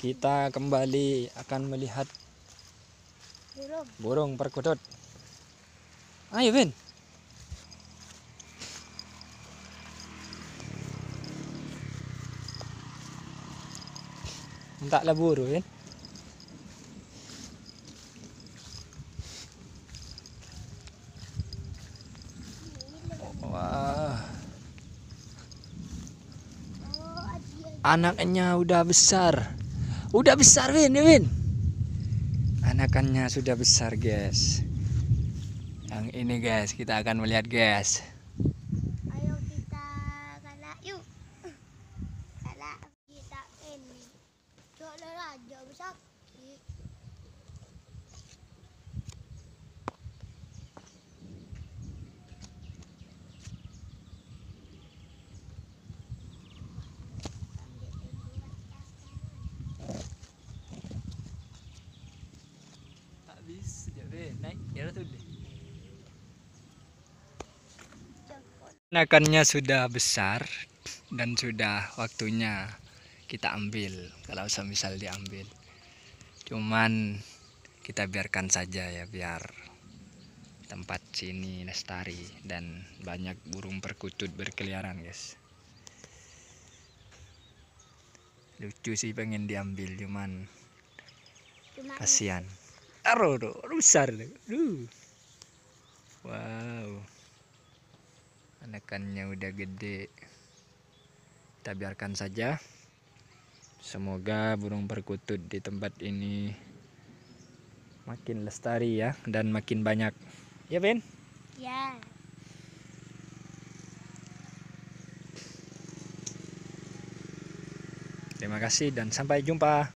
Kita kembali akan melihat burung, perkutut. Ayo, Win. Entahlah burung, Win. Wah. anaknya udah besar udah besar Win Win anakannya sudah besar guys yang ini guys kita akan melihat guys ayo kita yuk kita ini jauh besar Nakannya sudah besar dan sudah waktunya kita ambil kalau semisal diambil. Cuman kita biarkan saja ya biar tempat sini lestari dan banyak burung perkutut berkeliaran guys. Lucu sih pengen diambil cuman kasihan. Aro tuh, besar tuh. Aduh. Wow. Anakannya udah gede. Kita biarkan saja. Semoga burung perkutut di tempat ini makin lestari ya dan makin banyak. Ya, Ben? Ya. Terima kasih dan sampai jumpa.